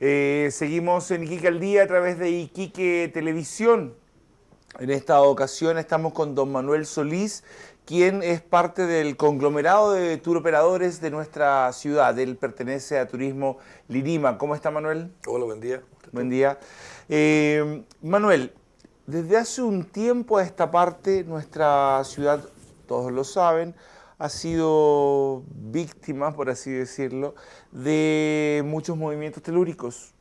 Eh, seguimos en Iquique al Día a través de Iquique Televisión. En esta ocasión estamos con don Manuel Solís, quien es parte del conglomerado de operadores de nuestra ciudad. Él pertenece a Turismo Lirima. ¿Cómo está Manuel? Hola, buen día. Buen día. Eh, Manuel, desde hace un tiempo a esta parte nuestra ciudad, todos lo saben, ha sido víctima, por así decirlo, de muchos movimientos telúricos.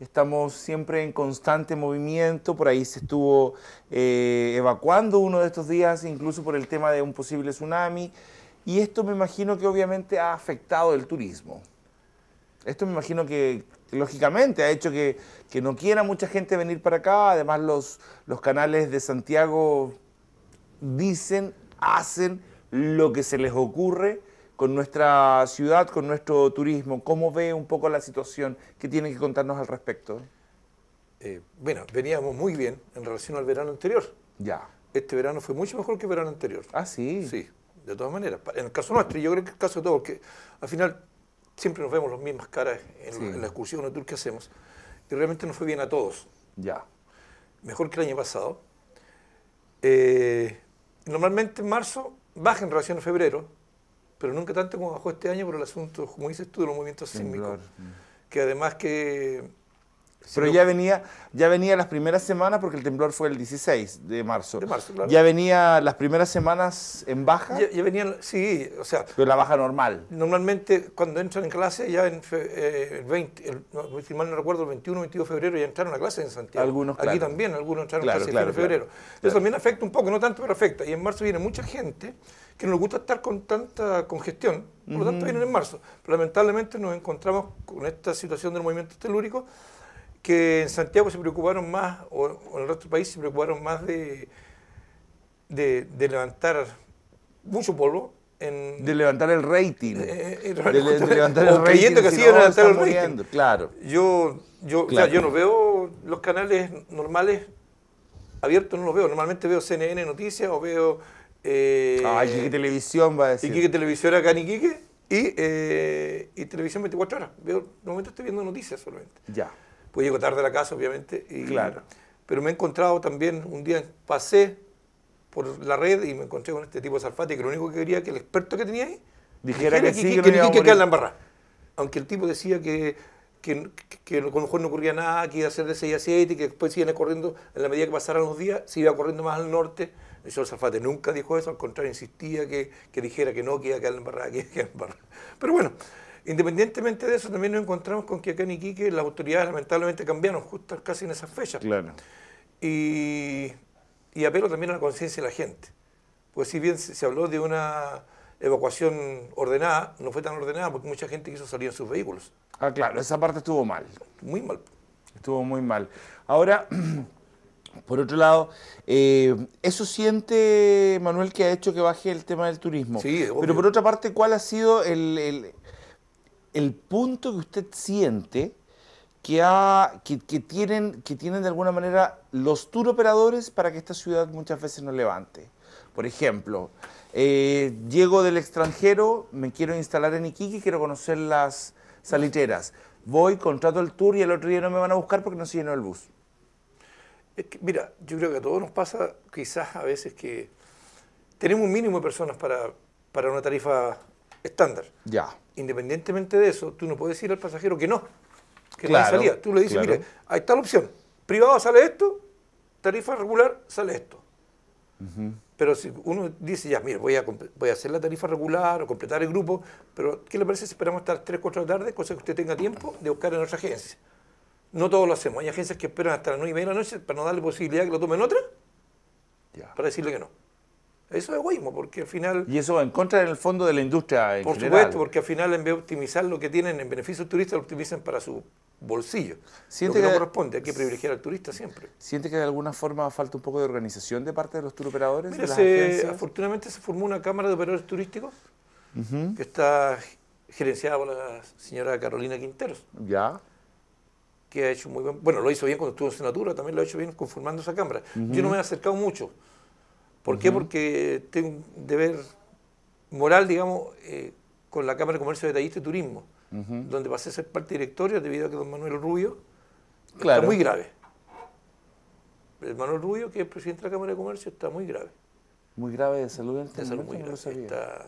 Estamos siempre en constante movimiento, por ahí se estuvo eh, evacuando uno de estos días, incluso por el tema de un posible tsunami, y esto me imagino que obviamente ha afectado el turismo. Esto me imagino que lógicamente ha hecho que, no quiera mucha gente venir para acá. Además, los, los canales de Santiago dicen, hacen lo que se les ocurre con nuestra ciudad, con nuestro turismo. ¿Cómo ve un poco la situación? ¿Qué tienen que contarnos al respecto? Eh, bueno, veníamos muy bien en relación al verano anterior. Ya. Este verano fue mucho mejor que el verano anterior. Ah, sí. Sí, de todas maneras. En el caso nuestro, yo creo que en el caso de todos, porque al final siempre nos vemos las mismas caras en, la excursión o tour que hacemos. Y realmente nos fue bien a todos. Ya. Mejor que el año pasado. Eh, normalmente en marzo baja en relación a febrero, pero nunca tanto como bajó este año por el asunto, como dices tú, de los movimientos sísmicos. Que además que pero ya venía, ya venía las primeras semanas, porque el temblor fue el 16 de marzo. Ya venía las primeras semanas en baja. Ya, venían, sí, o sea. Pero la baja normal. Normalmente cuando entran en clase, ya en eh, el 20, el, no, si mal no recuerdo, el 21, 22 de febrero ya entraron a clase en Santiago. Algunos, Aquí también, algunos entraron a clase en febrero. Eso también afecta un poco, no tanto, pero afecta. Y en marzo viene mucha gente que no le gusta estar con tanta congestión, por lo tanto vienen en marzo. lamentablemente nos encontramos con esta situación del movimiento telúrico que en Santiago se preocuparon más, o, en el resto del país se preocuparon más de, de, levantar mucho polvo. de levantar el rating. Eh, eh, eh, de, levantar el creyendo que así levantando levantar el rating. Claro. Yo, yo, yo no veo los canales normales abiertos, no los veo. Normalmente veo CNN Noticias o veo... Eh, Televisión va a decir. Iquique Televisión acá en Iquique y, y Televisión 24 Horas. Veo, de momento estoy viendo noticias solamente. Ya pues llego tarde a la casa, obviamente. Y, claro. Pero me he encontrado también, un día pasé por la red y me encontré con este tipo de Salfate, que lo único que quería que el experto que tenía ahí dijera, que, que, sí, que, que, la embarrada. Aunque el tipo decía que, que, que, a lo mejor no ocurría nada, que iba a ser de 6 a 7 y que después iban corriendo, en la medida que pasaran los días, se iba corriendo más al norte. El señor Salfate nunca dijo eso, al contrario, insistía que, que dijera que no, que iba a quedar embarrada, que iba a embarrada. Pero bueno, Independientemente de eso, también nos encontramos con que acá en Iquique las autoridades lamentablemente cambiaron justo casi en esas fechas. Claro. Y, y apelo también a la conciencia de la gente. Porque si bien se, habló de una evacuación ordenada, no fue tan ordenada porque mucha gente quiso salir en sus vehículos. Ah, claro, esa parte estuvo mal. Muy mal. Estuvo muy mal. Ahora, por otro lado, eh, eso siente, Manuel, que ha hecho que baje el tema del turismo. Sí, Pero por otra parte, ¿cuál ha sido el el punto que usted siente que, tienen, que tienen de alguna manera los tour operadores para que esta ciudad muchas veces no levante. Por ejemplo, eh, llego del extranjero, me quiero instalar en Iquique, quiero conocer las saliteras. Voy, contrato el tour y el otro día no me van a buscar porque no se llenó el bus. mira, yo creo que a todos nos pasa quizás a veces que tenemos un mínimo de personas para, para una tarifa estándar. Ya. Independientemente de eso, tú no puedes decir al pasajero que no, que no salía, Tú le dices, mire, ahí está la opción. Privado sale esto, tarifa regular sale esto. Pero si uno dice, ya, mire, voy a, voy a hacer la tarifa regular o completar el grupo, pero ¿qué le parece si esperamos hasta las 3, 4 de la tarde, cosa que usted tenga tiempo de buscar en otra agencia? No todos lo hacemos. Hay agencias que esperan hasta las 9 y media de la noche para no darle posibilidad que lo tomen otra, ya. para decirle que no. Eso es egoísmo, porque al final... Y eso en contra en el fondo de la industria en Por supuesto, porque al final en vez de optimizar lo que tienen en beneficio del turista, lo optimizan para su bolsillo. Siente que, no corresponde, hay que privilegiar al turista siempre. ¿Siente que de alguna forma falta un poco de organización de parte de los turoperadores? afortunadamente se formó una Cámara de Operadores Turísticos que está gerenciada por la señora Carolina Quinteros. Ya que ha hecho muy bien, bueno, lo hizo bien cuando estuvo en senatura, también lo ha hecho bien conformando esa Cámara. Yo no me he acercado mucho, ¿Por qué? Porque tengo un deber moral, digamos, eh, con la Cámara de Comercio Detallista y Turismo, donde pasé a ser parte directorio debido a que don Manuel Rubio claro. está muy grave. El Manuel Rubio, que es presidente de la Cámara de Comercio, está muy grave. Muy grave de salud de salud muy grave. está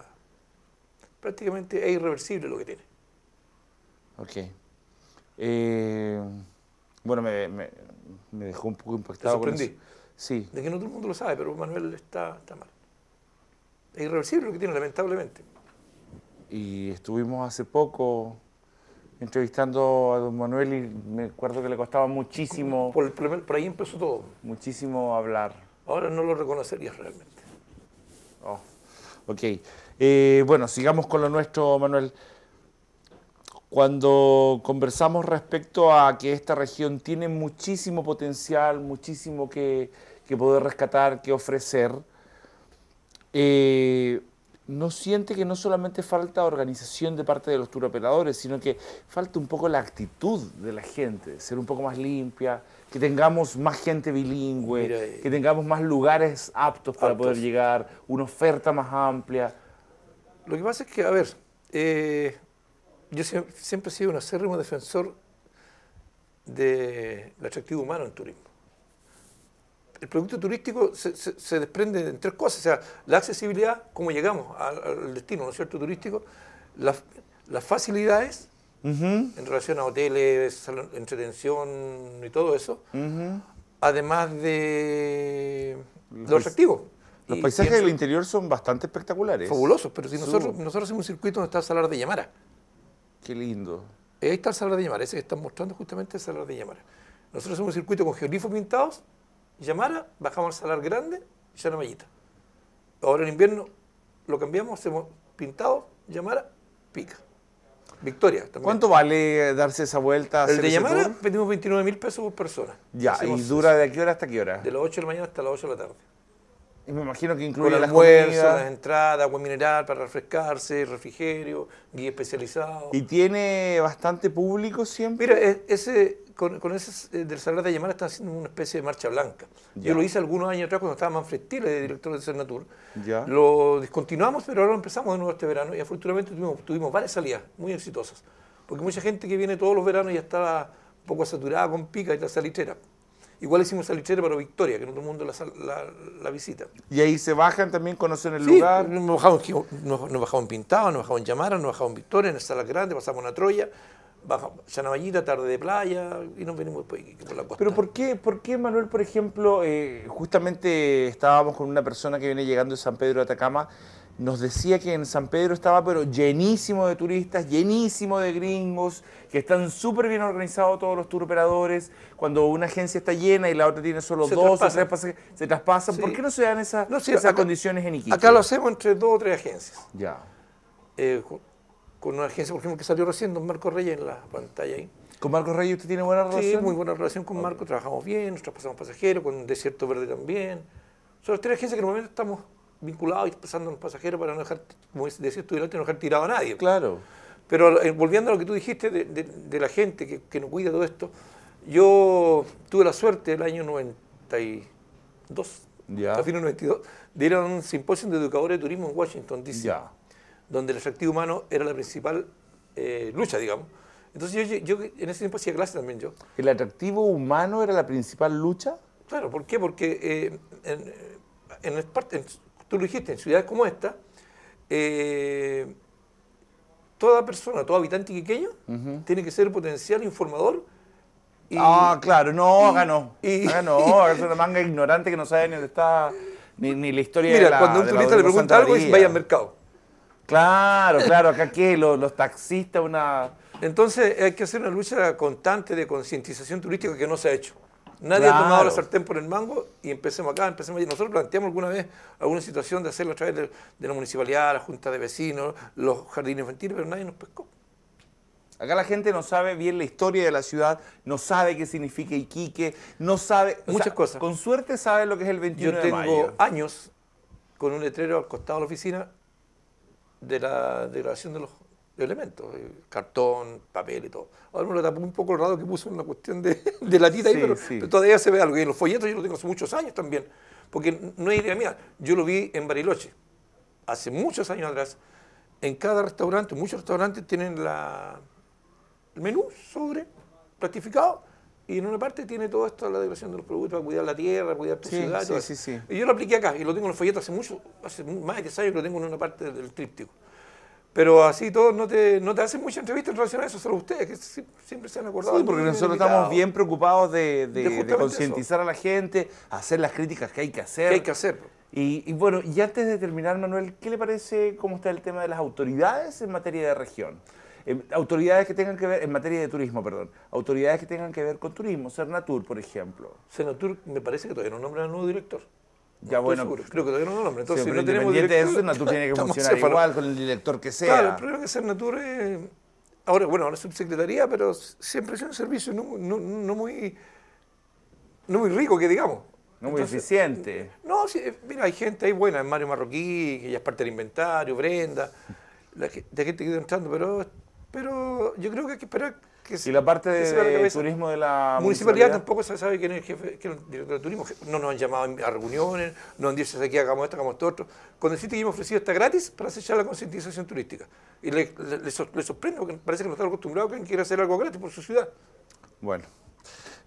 prácticamente es irreversible lo que tiene. Ok. Eh, bueno, me, dejó un poco impactado. Te sorprendí. Sí. De que no todo el mundo lo sabe, pero Manuel está, mal. Es irreversible lo que tiene, lamentablemente. Y estuvimos hace poco entrevistando a don Manuel y me acuerdo que le costaba muchísimo... Por, el, por ahí empezó todo. Muchísimo hablar. Ahora no lo reconocerías realmente. Oh, ok. Eh, bueno, sigamos con lo nuestro, Manuel cuando conversamos respecto a que esta región tiene muchísimo potencial, muchísimo que, poder rescatar, que ofrecer, eh, no siente que no solamente falta organización de parte de los turoperadores, sino que falta un poco la actitud de la gente, ser un poco más limpia, que tengamos más gente bilingüe, eh, que tengamos más lugares aptos para poder llegar, una oferta más amplia. Lo que pasa es que, a ver, eh, yo siempre he sido un acérrimo defensor del atractivo humano en turismo. El producto turístico se, desprende en tres cosas, o sea, la accesibilidad, cómo llegamos al, destino, ¿no cierto?, turístico, las, facilidades en relación a hoteles, entretención y todo eso, además de los, atractivos. Los paisajes del interior son bastante espectaculares. Fabulosos, pero si nosotros, nosotros hacemos un circuito donde está Salar de Llamara. Qué lindo. Ahí está el Salar de llamar, ese que están mostrando justamente el Salar de llamar. Nosotros hacemos un circuito con geolifos pintados, Llamara, bajamos al Salar Grande y ya Mallita. Ahora en invierno lo cambiamos, hacemos pintado, Llamara, pica. Victoria ¿Cuánto vale darse esa vuelta? El de Llamara vendimos 29 mil pesos por persona. Ya, ¿y dura de qué hora hasta qué hora? De las 8 de la mañana hasta las 8 de la tarde. Y me imagino que incluye las almuerzo, comidas. las entradas, agua mineral para refrescarse, refrigerio, guía especializado. ¿Y tiene bastante público siempre? Mira, e-, ese, con, ese eh, del Salar de Llamar están haciendo una especie de marcha blanca. Yo lo hice algunos años atrás cuando estaba Manfred Thiele, de director de Cernatur. Ya. Lo discontinuamos, pero ahora empezamos de nuevo este verano y afortunadamente tuvimos, varias salidas muy exitosas. Porque mucha gente que viene todos los veranos ya estaba un poco saturada con pica y la salitera. Igual hicimos Salitre para Victoria, que no todo el mundo la, visita. ¿Y ahí se bajan también, conocen el lugar? Nos bajamos, nos, bajamos en Pintado, nos bajamos en nos bajamos en Victoria, en sala Grande, pasamos a Troya, bajamos Chanavallita, tarde de playa, y nos venimos después por la costa. Pero ¿por qué, por Manuel, por ejemplo, eh, justamente estábamos con una persona que viene llegando de San Pedro de Atacama? nos decía que en San Pedro estaba pero llenísimo de turistas, llenísimo de gringos, que están súper bien organizados todos los tour operadores. Cuando una agencia está llena y la otra tiene solo dos o tres pasajeros, se traspasan. ¿Por qué no se dan esas, condiciones en Iquitos? Acá lo hacemos entre dos o tres agencias. Ya. Eh, con una agencia, por ejemplo, que salió recién, Marco Reyes en la pantalla ahí. ¿Con Marco Reyes usted tiene buena relación? Sí, muy buena relación con Marco. Trabajamos bien, nos traspasamos pasajeros, con Desierto Verde también. Son las tres agencias que momento estamos vinculado y pasando los pasajero para no dejar, como decías tú delante, no dejar tirado a nadie. Claro. Pero eh, volviendo a lo que tú dijiste de, la gente que, que, nos cuida todo esto, yo tuve la suerte el año 92, ya. a fines 92, de ir a un simposio de educadores de turismo en Washington, D.C., donde el atractivo humano era la principal eh, lucha, digamos. Entonces yo, en ese tiempo hacía clase también yo. ¿El atractivo humano era la principal lucha? Claro, ¿por qué? Porque eh, en, en, en, tú lo dijiste, en ciudades como esta, eh, toda persona, todo habitante quiqueño, tiene que ser potencial informador. ah, claro, no, acá no. Y, no, es una manga ignorante que no sabe ni dónde está, ni, ni la historia mira, de cuando un turista le pregunta algo, dice vaya al mercado. Claro, claro, acá qué, los taxistas, una... Entonces hay que hacer una lucha constante de concientización turística que no se ha hecho. Nadie ha tomado la sartén por el mango y empecemos acá, empecemos allí. Nosotros planteamos alguna vez alguna situación de hacerlo a través de, la municipalidad, la junta de vecinos, los jardines infantiles, pero nadie nos pescó. Acá la gente no sabe bien la historia de la ciudad, no sabe qué significa Iquique, no sabe... Muchas cosas. Con suerte sabe lo que es el 21 de mayo. Yo tengo años con un letrero al costado de la oficina de la degradación de los elementos, eh, cartón, papel y todo. Ahora me lo tapó un poco el raro que puso una cuestión de, de latita ahí, pero, todavía se ve algo. Y en los folletos yo lo tengo hace muchos años también, porque no es idea mía. Yo lo vi en Bariloche, hace muchos años atrás. En cada restaurante, muchos restaurantes tienen la, el menú sobre plastificado y en una parte tiene todo esto la decoración de los productos para cuidar la tierra, cuidar el sí, ciudad. Sí, y yo lo apliqué acá y lo tengo en los folletos hace mucho, hace más de 10 años que lo tengo en una parte del tríptico. Pero así todos no te, no te hacen mucha entrevista en relación a eso, solo ustedes, que siempre se han acordado. Sí, porque nosotros estamos bien preocupados de, concientizar a la gente, hacer las críticas que hay que hacer. Que hay que hacer. Y, bueno, y antes de terminar, Manuel, ¿qué le parece cómo está el tema de las autoridades en materia de región? Em, autoridades que tengan que ver, en materia de turismo, perdón, autoridades que tengan que ver con turismo, Cernatur, por ejemplo. Cernatur me parece que todavía no nombran al nuevo director. Ya bueno, creo que todavía no lo nombran. Entonces, si no tenemos director, de eso, Natur tiene que funcionar igual con el director que sea. Claro, el problema que ser Natur es ahora, bueno, ahora es subsecretaría, pero siempre es un servicio no, muy, no muy rico, que digamos. No muy eficiente. No, sí, eh, mira, hay gente ahí buena, Mario Marroquí, que ya es parte del inventario, Brenda, la, la gente que está entrando, pero, pero yo creo que hay que esperar ¿Y la parte de, turismo de la municipalidad? tampoco se sabe quién es el jefe, quién es el director de turismo. No nos han llamado a reuniones, no han dicho aquí hagamos esto, hagamos esto, otro. cuando el sitio que hemos ofrecido está gratis para ya la concientización turística. Y le, sorprende porque parece que no está acostumbrado a quien quiera hacer algo gratis por su ciudad. Bueno,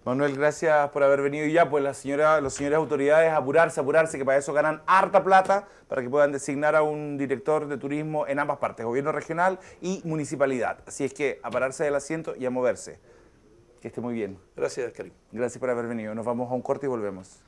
Manuel, gracias por haber venido. Y ya, pues las señoras, los señores autoridades, apurarse, apurarse, que para eso ganan harta plata, para que puedan designar a un director de turismo en ambas partes, gobierno regional y municipalidad. Así es que a pararse del asiento y a moverse. Que esté muy bien. Gracias, Karim. Gracias por haber venido. Nos vamos a un corte y volvemos.